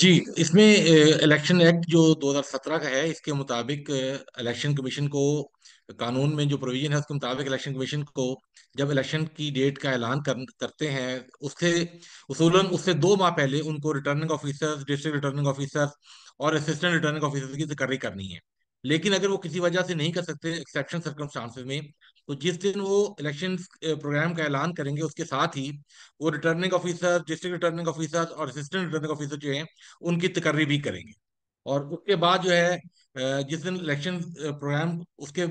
जी इसमें election act जो 2017 का है इसके मुताबिक इलेक्शन कमीशन को कानून में जो प्रोविजन है उसके मुताबिक इलेक्शन कमीशन को जब इलेक्शन की डेट का ऐलान कर, करते हैं उससे उसूलन उससे दो माह पहले उनको returning officers district returning officers और असिस्टेंट रिटर्निंग ऑफिसर्स की तकर्री करनी है लेकिन अगर वो किसी वजह से नहीं कर सकते एक्सेप्शन सर्कमस्टांसेस में तो जिस दिन वो इलेक्शन प्रोग्राम का ऐलान करेंगे उसके साथ ही वो returning officer district returning officer और असिस्टेंट रिटर्निंग ऑफिसर जो है उनकी तकर्री भी करेंगे और उसके बाद जो है जिस दिन इलेक्शन प्रोग्राम उसके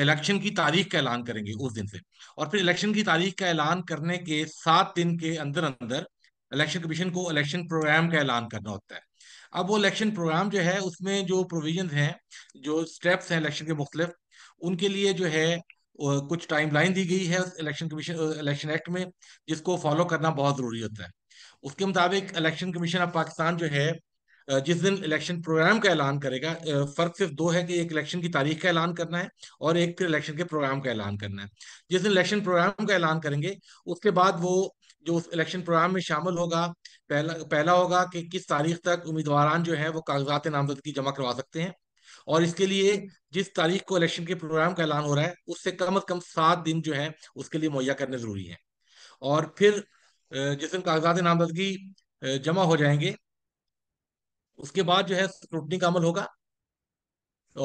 इलेक्शन की तारीख का ऐलान करेंगे उस दिन से और फिर इलेक्शन की तारीख का ऐलान करने के सात दिन के अंदर अंदर इलेक्शन कमीशन को इलेक्शन प्रोग्राम का ऐलान करना होता है अब वो इलेक्शन प्रोग्राम जो है उसमें जो प्रोविजन हैं जो स्टेप्स हैं इलेक्शन के मुख्तलिफ उनके लिए जो है कुछ टाइम लाइन दी गई है इलेक्शन कमीशन इलेक्शन एक्ट में जिसको फॉलो करना बहुत ज़रूरी होता है उसके मुताबिक इलेक्शन कमीशन ऑफ पाकिस्तान जो है जिस दिन इलेक्शन प्रोग्राम का ऐलान करेगा फर्क सिर्फ दो है कि एक इलेक्शन की तारीख का ऐलान करना है और एक फिर इलेक्शन के प्रोग्राम का ऐलान करना है जिस दिन इलेक्शन प्रोग्राम का ऐलान करेंगे उसके बाद वो जो उस इलेक्शन प्रोग्राम में शामिल होगा पहला पहला होगा कि किस तारीख तक उम्मीदवार जो है वो कागजात नामजदगी जमा करवा सकते हैं और इसके लिए जिस तारीख को इलेक्शन के प्रोग्राम का ऐलान हो रहा है उससे कम अज कम सात दिन जो है उसके लिए मुहैया करने जरूरी है और फिर जिस दिन कागजात नामजदगी जमा हो जाएंगे उसके बाद जो है स्क्रूटनी का अमल होगा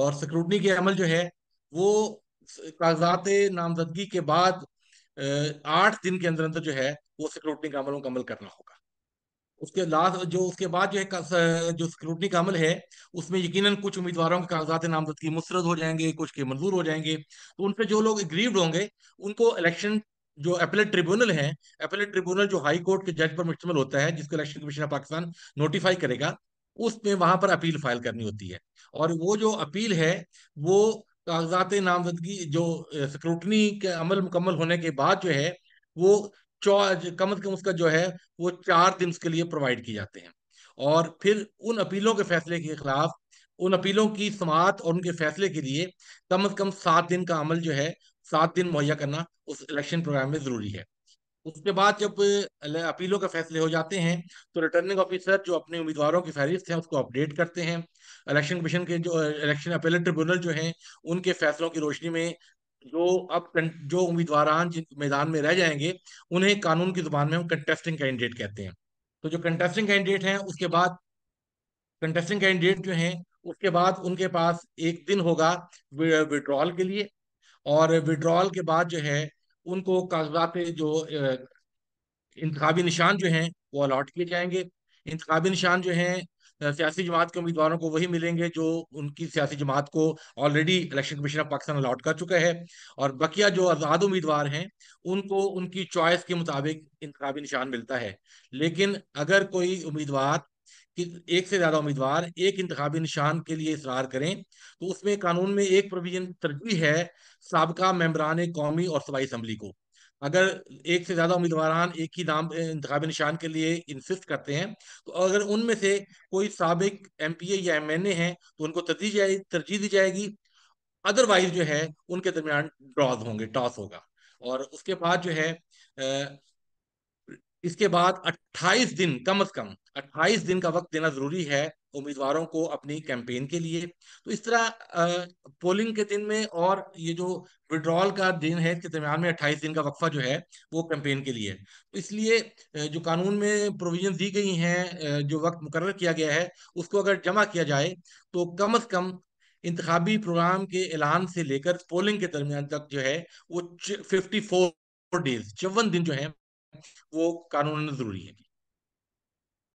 और स्क्रूटनी के अमल जो है वो कागजात नामजदगी के बाद आठ दिन के अंदर अंदर जो है वो सिक्योरिटी का अमल मुकम्मल करना होगा उसके लास्ट जो उसके बाद जो है जो सिक्योरिटी का अमल है उसमें यकीनन कुछ उम्मीदवारों के कागजात नामजदगी मुस्रद हो जाएंगे कुछ के मंजूर हो जाएंगे तो उन पर जो लोग एग्रीव्ड होंगे उनको इलेक्शन जो अपेलेट ट्रिब्यूनल है अपेलेट ट्रिब्यूनल जो हाई कोर्ट के जज पर मुश्तमल होता है जिसको election commission of Pakistan notify करेगा उसमें वहां पर अपील फाइल करनी होती है और वो जो अपील है वो कागजात नामजदगी जो स्क्रूटनी के अमल मुकम्मल होने के बाद जो है वो चौ कम अज कम उसका जो है वो चार दिन उसके लिए प्रोवाइड किए जाते हैं और फिर उन अपीलों के फैसले के खिलाफ उन अपीलों की समात और उनके फैसले के लिए कम अज कम सात दिन का अमल जो है सात दिन मुहैया करना उस इलेक्शन प्रोग्राम में जरूरी है उसके बाद जब अपीलों के फैसले हो जाते हैं तो रिटर्निंग ऑफिसर जो अपने उम्मीदवारों की फहरिस्त है उसको अपडेट करते हैं इलेक्शन कमीशन के जो इलेक्शन अपीलेट ट्रिब्यूनल जो हैं उनके फैसलों की रोशनी में जो अब जो उम्मीदवार मैदान में रह जाएंगे उन्हें कानून की जुबान में हम कंटेस्टिंग कैंडिडेट कहते हैं तो जो कंटेस्टिंग कैंडिडेट हैं उसके बाद कंटेस्टिंग कैंडिडेट जो हैं उसके बाद उनके पास एक दिन होगा विड्रॉल के लिए और विड्रॉल के बाद जो है उनको कागजात पे जो इंतबी निशान जो हैं वो अलाट किए जाएंगे इंतबी निशान जो हैं सियासी जमात के उम्मीदवारों को वही मिलेंगे जो उनकी सियासी जमात को already election commission of Pakistan allot कर चुका है और बकिया जो आज़ाद उम्मीदवार हैं उनको उनकी चॉइस के मुताबिक इंतबी निशान मिलता है लेकिन अगर कोई उम्मीदवार कि एक से ज्यादा उम्मीदवार एक इंतबी निशान के लिए इसरार करें तो उसमें कानून में एक प्रोविजन तरजीह है सबका मेम्बरान कौमी और सूबाई असम्बली को अगर एक से ज्यादा उम्मीदवार एक ही नाम इंतबी निशान के लिए इंसिस्ट करते हैं तो अगर उनमें से कोई सबक एम पी ए या एम एन ए है तो उनको तरजीह तरजीह दी जाएगी अदरवाइज जो है उनके दरमियान ड्रॉज होंगे टॉस होगा और उसके बाद जो है इसके बाद 28 दिन कम से कम 28 दिन का वक्त देना जरूरी है उम्मीदवारों को अपनी कैंपेन के लिए तो इस तरह पोलिंग के दिन में और ये जो विड्रॉल का दिन है इसके दरमियान में 28 दिन का वक्फा जो है वो कैंपेन के लिए तो इसलिए जो कानून में प्रोविजन दी गई हैं जो वक्त मुकर किया गया है उसको अगर जमा किया जाए तो कम अज कम इंतबी प्रोग्राम के ऐलान से लेकर पोलिंग के दरमियान तक जो है वो फिफ्टी फोर डेज चौवन दिन जो है वो कानून जरूरी है